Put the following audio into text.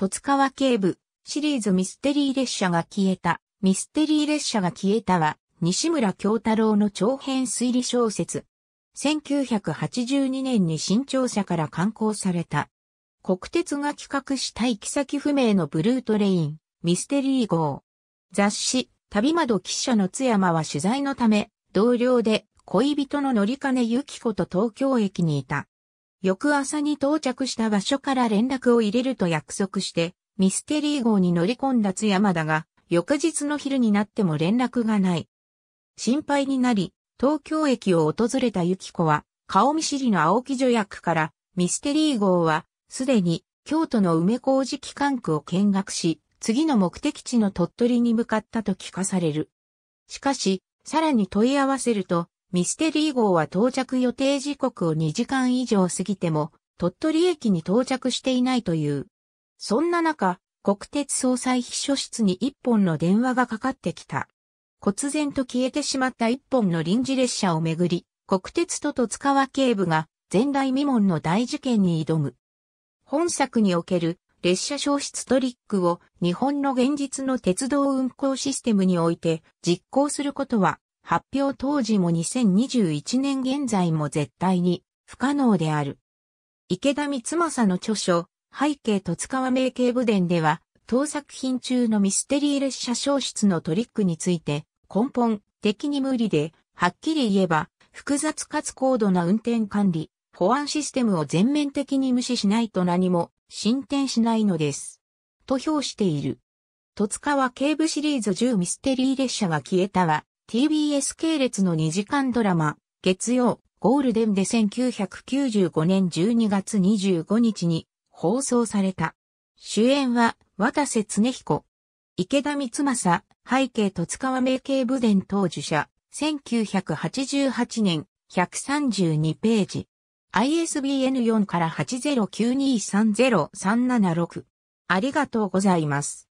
戸塚川警部、シリーズミステリー列車が消えた、ミステリー列車が消えたは、西村京太郎の長編推理小説。1982年に新庁舎から刊行された。国鉄が企画した行き先不明のブルートレイン、ミステリー号。雑誌、旅窓記者の津山は取材のため、同僚で恋人の乗り金ゆき子と東京駅にいた。翌朝に到着した場所から連絡を入れると約束して、ミステリー号に乗り込んだ津山だが、翌日の昼になっても連絡がない。心配になり、東京駅を訪れたゆき子は、顔見知りの青木助役から、ミステリー号は、すでに、京都の梅小路機関区を見学し、次の目的地の鳥取に向かったと聞かされる。しかし、さらに問い合わせると、ミステリー号は到着予定時刻を2時間以上過ぎても、鳥取駅に到着していないという。そんな中、国鉄総裁秘書室に一本の電話がかかってきた。忽然と消えてしまった一本の臨時列車をめぐり、国鉄と戸塚川警部が前代未聞の大事件に挑む。本作における列車消失トリックを日本の現実の鉄道運行システムにおいて実行することは発表当時も2021年現在も絶対に不可能である。池田光政の著書、背景と塚和名警部伝では、当作品中のミステリー列車消失のトリックについて、根本的に無理で、はっきり言えば、複雑かつ高度な運転管理、保安システムを全面的に無視しないと何も進展しないのです。と評している。戸塚は警部シリーズ10ミステリー列車は消えたわ。TBS 系列の2時間ドラマ、月曜、ゴールデンで1995年12月25日に放送された。主演は、渡瀬恒彦。池田光政、背景戸塚和名系部伝当受者、1988年、132ページ。ISBN4 から809230376。ありがとうございます。